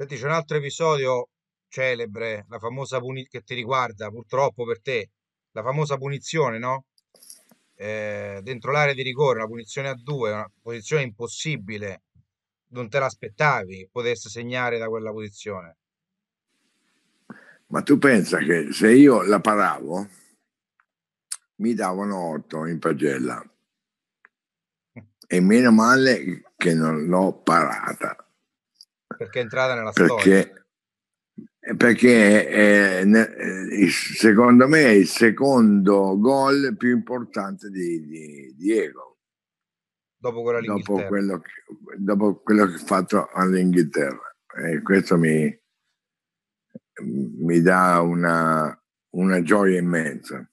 Senti, c'è un altro episodio celebre, la famosa punizione che ti riguarda purtroppo per te, la famosa punizione, no? Eh, dentro l'area di rigore, una punizione a due, una posizione impossibile, non te l'aspettavi che potesse segnare da quella posizione. Ma tu pensa che se io la paravo, mi davano 8 in pagella. Mm. E meno male che non l'ho parata perché è entrata nella perché, storia. Perché è, è, secondo me è il secondo gol più importante di, di Diego. Dopo quello, dopo quello, che, dopo quello che ha fatto all'Inghilterra. E questo mi, mi dà una, una gioia immensa.